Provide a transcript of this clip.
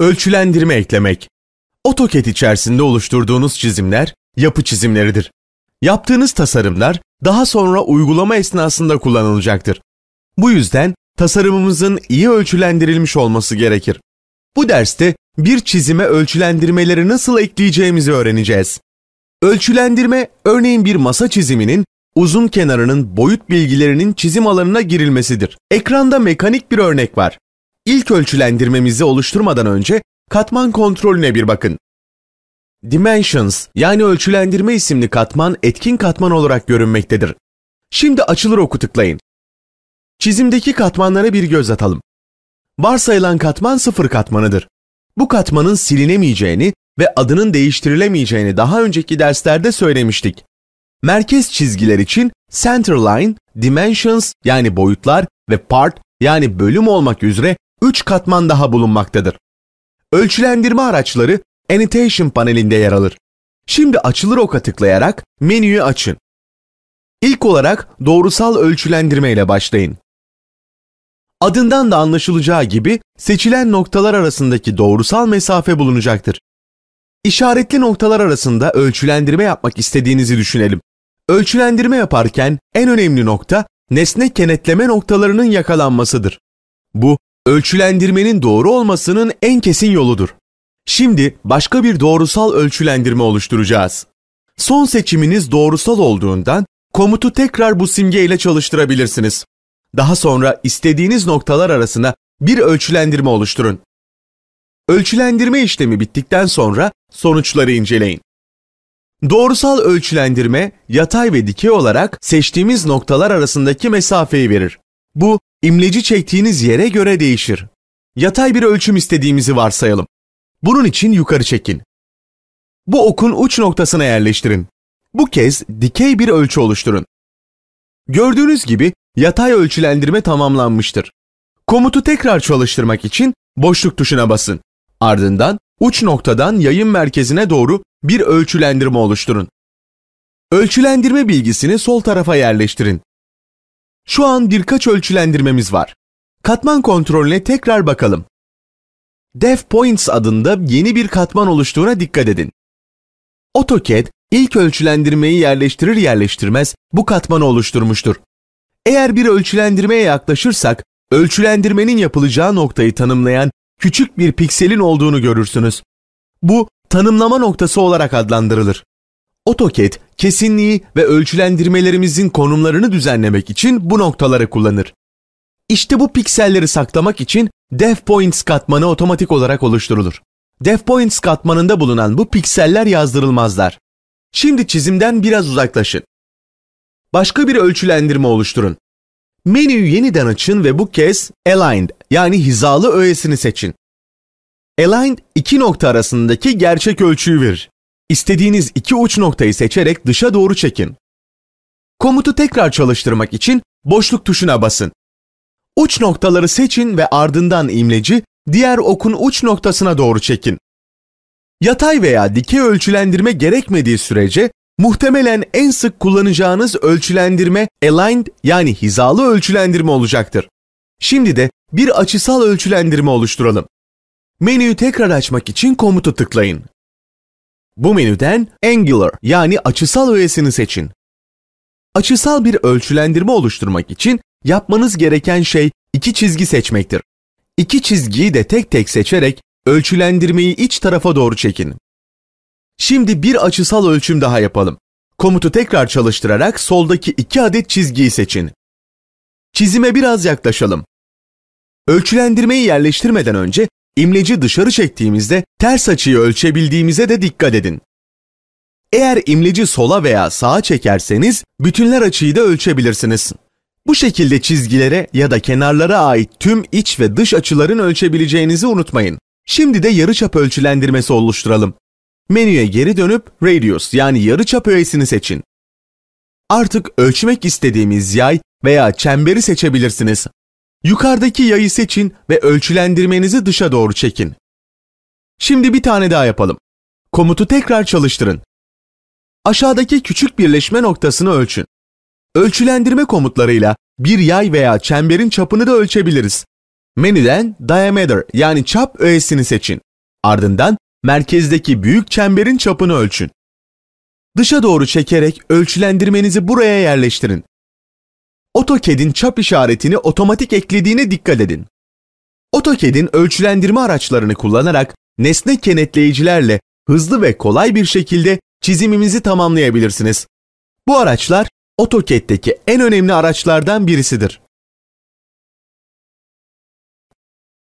Ölçülendirme eklemek. AutoCAD içerisinde oluşturduğunuz çizimler yapı çizimleridir. Yaptığınız tasarımlar daha sonra uygulama esnasında kullanılacaktır. Bu yüzden tasarımımızın iyi ölçülendirilmiş olması gerekir. Bu derste bir çizime ölçülendirmeleri nasıl ekleyeceğimizi öğreneceğiz. Ölçülendirme, örneğin bir masa çiziminin uzun kenarının boyut bilgilerinin çizim alanına girilmesidir. Ekranda mekanik bir örnek var. İlk ölçülendirmemizi oluşturmadan önce katman kontrolüne bir bakın. Dimensions yani ölçülendirme isimli katman etkin katman olarak görünmektedir. Şimdi açılır oku tıklayın. Çizimdeki katmanlara bir göz atalım. Varsayılan katman sıfır katmanıdır. Bu katmanın silinemeyeceğini ve adının değiştirilemeyeceğini daha önceki derslerde söylemiştik. Merkez çizgiler için centerline, dimensions yani boyutlar ve part yani bölüm olmak üzere 3 katman daha bulunmaktadır. Ölçülendirme araçları Annotation panelinde yer alır. Şimdi açılır oka tıklayarak menüyü açın. İlk olarak doğrusal ölçülendirme ile başlayın. Adından da anlaşılacağı gibi seçilen noktalar arasındaki doğrusal mesafe bulunacaktır. İşaretli noktalar arasında ölçülendirme yapmak istediğinizi düşünelim. Ölçülendirme yaparken en önemli nokta nesne kenetleme noktalarının yakalanmasıdır. Bu ölçülendirmenin doğru olmasının en kesin yoludur. Şimdi başka bir doğrusal ölçülendirme oluşturacağız. Son seçiminiz doğrusal olduğundan komutu tekrar bu simge ile çalıştırabilirsiniz. Daha sonra istediğiniz noktalar arasına bir ölçülendirme oluşturun. Ölçülendirme işlemi bittikten sonra sonuçları inceleyin. Doğrusal ölçülendirme yatay ve dikey olarak seçtiğimiz noktalar arasındaki mesafeyi verir. Bu imleci çektiğiniz yere göre değişir. Yatay bir ölçüm istediğimizi varsayalım. Bunun için yukarı çekin. Bu okun uç noktasına yerleştirin. Bu kez dikey bir ölçü oluşturun. Gördüğünüz gibi yatay ölçülendirme tamamlanmıştır. Komutu tekrar çalıştırmak için boşluk tuşuna basın. Ardından uç noktadan yayın merkezine doğru bir ölçülendirme oluşturun. Ölçülendirme bilgisini sol tarafa yerleştirin. Şu an birkaç ölçülendirmemiz var. Katman kontrolüne tekrar bakalım. Dev Points adında yeni bir katman oluştuğuna dikkat edin. AutoCAD ilk ölçülendirmeyi yerleştirir yerleştirmez bu katmanı oluşturmuştur. Eğer bir ölçülendirmeye yaklaşırsak ölçülendirmenin yapılacağı noktayı tanımlayan küçük bir pikselin olduğunu görürsünüz. Bu tanımlama noktası olarak adlandırılır. AutoCAD kesinliği ve ölçülendirmelerimizin konumlarını düzenlemek için bu noktaları kullanır. İşte bu pikselleri saklamak için DefPoints katmanı otomatik olarak oluşturulur. DefPoints katmanında bulunan bu pikseller yazdırılmazlar. Şimdi çizimden biraz uzaklaşın. Başka bir ölçülendirme oluşturun. Menüyü yeniden açın ve bu kez Aligned yani hizalı öğesini seçin. Aligned iki nokta arasındaki gerçek ölçüyü verir. İstediğiniz iki uç noktayı seçerek dışa doğru çekin. Komutu tekrar çalıştırmak için boşluk tuşuna basın. Uç noktaları seçin ve ardından imleci diğer okun uç noktasına doğru çekin. Yatay veya dikey ölçülendirme gerekmediği sürece muhtemelen en sık kullanacağınız ölçülendirme aligned yani hizalı ölçülendirme olacaktır. Şimdi de bir açısal ölçülendirme oluşturalım. Menüyü tekrar açmak için komutu tıklayın. Bu menüden Angular yani açısal öğesini seçin. Açısal bir ölçülendirme oluşturmak için yapmanız gereken şey iki çizgi seçmektir. İki çizgiyi de tek tek seçerek ölçülendirmeyi iç tarafa doğru çekin. Şimdi bir açısal ölçüm daha yapalım. Komutu tekrar çalıştırarak soldaki iki adet çizgiyi seçin. Çizime biraz yaklaşalım. Ölçülendirmeyi yerleştirmeden önce İmleci dışarı çektiğimizde ters açıyı ölçebildiğimize de dikkat edin. Eğer imleci sola veya sağa çekerseniz bütünler açıyı da ölçebilirsiniz. Bu şekilde çizgilere ya da kenarlara ait tüm iç ve dış açıların ölçebileceğinizi unutmayın. Şimdi de yarıçap ölçülendirmesi oluşturalım. Menüye geri dönüp radius yani yarıçap öğesini seçin. Artık ölçmek istediğimiz yay veya çemberi seçebilirsiniz. Yukarıdaki yayı seçin ve ölçülendirmenizi dışa doğru çekin. Şimdi bir tane daha yapalım. Komutu tekrar çalıştırın. Aşağıdaki küçük birleşme noktasını ölçün. Ölçülendirme komutlarıyla bir yay veya çemberin çapını da ölçebiliriz. Menüden diameter yani çap öğesini seçin. Ardından merkezdeki büyük çemberin çapını ölçün. Dışa doğru çekerek ölçülendirmenizi buraya yerleştirin. AutoCAD'in çap işaretini otomatik eklediğine dikkat edin. AutoCAD'in ölçülendirme araçlarını kullanarak nesne kenetleyicilerle hızlı ve kolay bir şekilde çizimimizi tamamlayabilirsiniz. Bu araçlar AutoCAD'deki en önemli araçlardan birisidir.